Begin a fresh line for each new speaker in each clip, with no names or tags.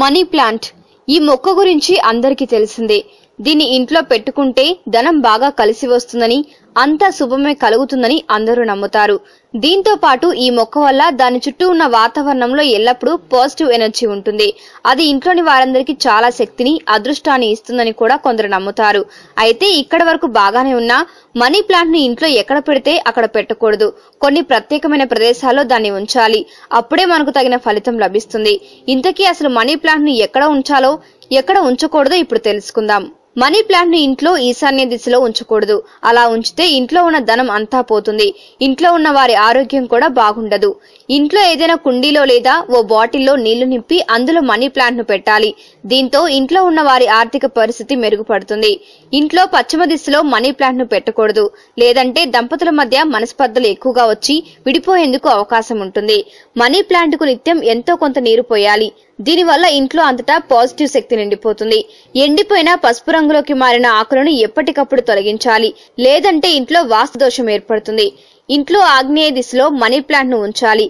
money plant ఈ మొక్క గురించి అందరికీ తెలిసిందే దీన్ని ఇంట్లో పెట్టుకుంటే ధనం బాగా కలిసి వస్తుందని అంతా శుభమే కలుగుతుందని అందరూ నమ్ముతారు దీంతో పాటు ఈ మొక్క వల్ల దాని చుట్టూ ఉన్న వాతావరణంలో ఎల్లప్పుడూ పాజిటివ్ ఎనర్జీ ఉంటుంది అది ఇంట్లోని వారందరికీ చాలా శక్తిని అదృష్టాన్ని ఇస్తుందని కూడా కొందరు నమ్ముతారు అయితే ఇక్కడ వరకు బాగానే ఉన్నా మనీ ప్లాంట్ ని ఇంట్లో ఎక్కడ పెడితే అక్కడ పెట్టకూడదు కొన్ని ప్రత్యేకమైన ప్రదేశాల్లో దాన్ని ఉంచాలి అప్పుడే మనకు తగిన ఫలితం లభిస్తుంది ఇంతకీ అసలు మనీ ప్లాంట్ ని ఎక్కడ ఉంచాలో ఎక్కడ ఉంచకూడదో ఇప్పుడు తెలుసుకుందాం మనీ ప్లాంట్ ని ఇంట్లో ఈశాన్య దిశలో ఉంచకూడదు అలా ఉంచితే ఇంట్లో ఉన్న ధనం అంతా పోతుంది ఇంట్లో ఉన్న వారి ఆరోగ్యం కూడా బాగుండదు ఇంట్లో ఏదైనా కుండీలో లేదా ఓ బాటిల్లో నీళ్లు నింపి అందులో మనీ ప్లాంట్ ను పెట్టాలి దీంతో ఇంట్లో ఉన్న వారి ఆర్థిక పరిస్థితి మెరుగుపడుతుంది ఇంట్లో పశ్చిమ దిశలో మనీ ప్లాంట్ ను పెట్టకూడదు లేదంటే దంపతుల మధ్య మనస్పర్ధలు ఎక్కువగా వచ్చి విడిపోయేందుకు అవకాశం ఉంటుంది మనీ ప్లాంట్ కు నిత్యం ఎంతో కొంత నీరు పోయాలి దీనివల్ల ఇంట్లో అంతటా పాజిటివ్ శక్తి నిండిపోతుంది ఎండిపోయిన పసుపు రంగులోకి మారిన ఆకులను ఎప్పటికప్పుడు తొలగించాలి లేదంటే ఇంట్లో వాస్తు దోషం ఏర్పడుతుంది ఇంట్లో ఆగ్నేయ దిశలో మనీ ప్లాంట్ ను ఉంచాలి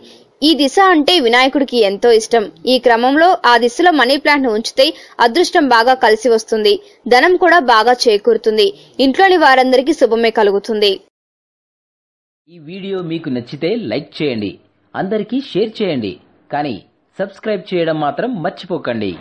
ఈ దిశ అంటే వినాయకుడికి ఎంతో ఇష్టం ఈ క్రమంలో ఆ దిశలో మనీ ప్లాంట్ ను ఉంచితే అదృష్టం బాగా కలిసి వస్తుంది ధనం కూడా బాగా చేకూరుతుంది ఇంట్లోని వారందరికీ శుభమే కలుగుతుంది ఈ వీడియో మీకు నచ్చితే లైక్ చేయండి అందరికీ షేర్ చేయండి కానీ సబ్స్క్రైబ్ చేయడం మాత్రం మర్చిపోకండి